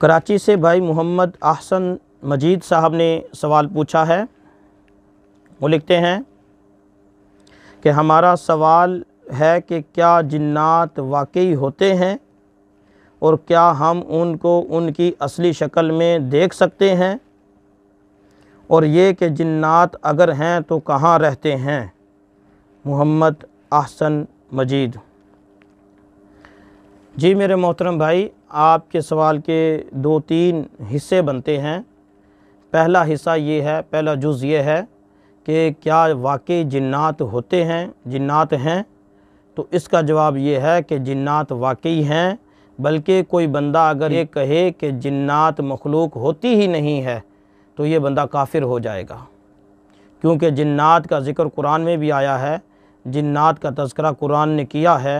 कराची से भाई मोहम्मद अहसन मजीद साहब ने सवाल पूछा है वो लिखते हैं कि हमारा सवाल है कि क्या जिन्नात वाकई होते हैं और क्या हम उनको उनकी असली शक्ल में देख सकते हैं और ये कि जिन्नात अगर हैं तो कहाँ रहते हैं मोहम्मद अहसन मजीद जी मेरे मोहतरम भाई आपके सवाल के दो तीन हिस्से बनते हैं पहला हिस्सा ये है पहला जुज़ ये है कि क्या वाकई जिन्नात होते हैं जिन्नात हैं तो इसका जवाब ये है कि जिन्नात वाकई हैं बल्कि कोई बंदा अगर ये कहे कि जिन्नात मखलूक होती ही नहीं है तो ये बंदा काफिर हो जाएगा क्योंकि जिन्नात का ज़िक्र कुरान में भी आया है जिन्नात का तस्करा कुरान ने किया है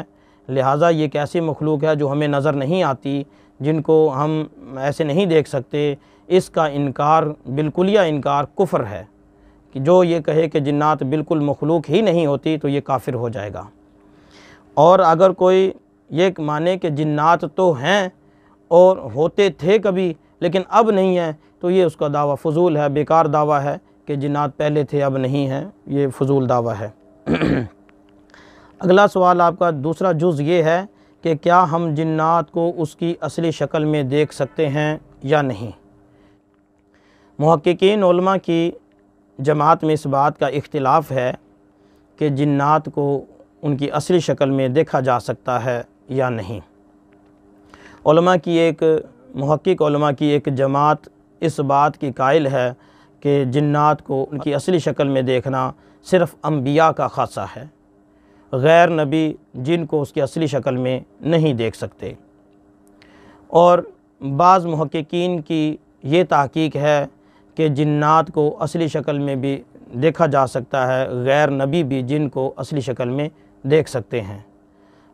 लिहाजा ये कैसी मखलूक है जो हमें नज़र नहीं आती जिनको हम ऐसे नहीं देख सकते इसका इनकार बिल्कुल या इनकार कुफर है कि जो ये कहे कि जन्ात बिल्कुल मखलूक ही नहीं होती तो ये काफिर हो जाएगा और अगर कोई ये माने कि जन्ात तो हैं और होते थे कभी लेकिन अब नहीं है तो ये उसका दावा फजूल है बेकार दावा है कि जन्ात पहले थे अब नहीं हैं ये फजूल दावा है अगला सवाल आपका दूसरा जुज़ ये है कि क्या हम जन्ात को उसकी असली शक्ल में देख सकते हैं या नहीं महक्कीन की जमात में इस बात का इख्तलाफ है कि जन्ात को उनकी असली शक्ल में देखा जा सकता है या नहीं की एक महक्कीमा की एक जमात इस बात की कायल है कि जन्ात को उनकी असली शक्ल में देखना सिर्फ़ अम्बिया का खासा है गैर नबी जिनको उसकी असली शक्ल में नहीं देख सकते और बाज़ महक्कीन की ये तहकीक है कि जन्ात को असली शक्ल में भी देखा जा सकता है गैर नबी भी जिनको असली शक्ल में देख सकते हैं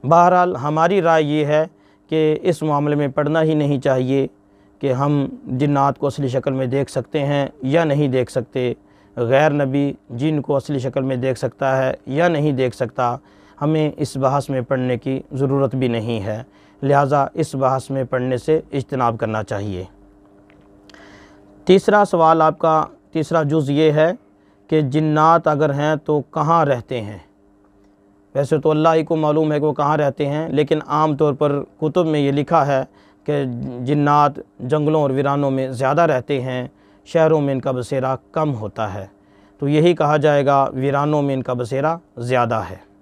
बहरहाल हमारी राय ये है कि इस मामले में पढ़ना ही नहीं चाहिए कि हम जिन्नात को असली शक्ल में देख सकते हैं या नहीं देख सकते गैर नबी जिन को असली शक्ल में देख सकता है या नहीं देख सकता हमें इस बहस में पढ़ने की ज़रूरत भी नहीं है लिहाजा इस बहस में पढ़ने से इजतनाब करना चाहिए तीसरा सवाल आपका तीसरा जुज़ ये है कि जिन्नात अगर हैं तो कहाँ रहते हैं वैसे तो अल्लाह ही को मालूम है कि वो कहाँ रहते हैं लेकिन आम तौर पर कुतुब में ये लिखा है कि जिन्नात जंगलों और वीरानों में ज़्यादा रहते हैं शहरों में इनका बसेरा कम होता है तो यही कहा जाएगा वीरानों में इनका बसेरा ज़्यादा है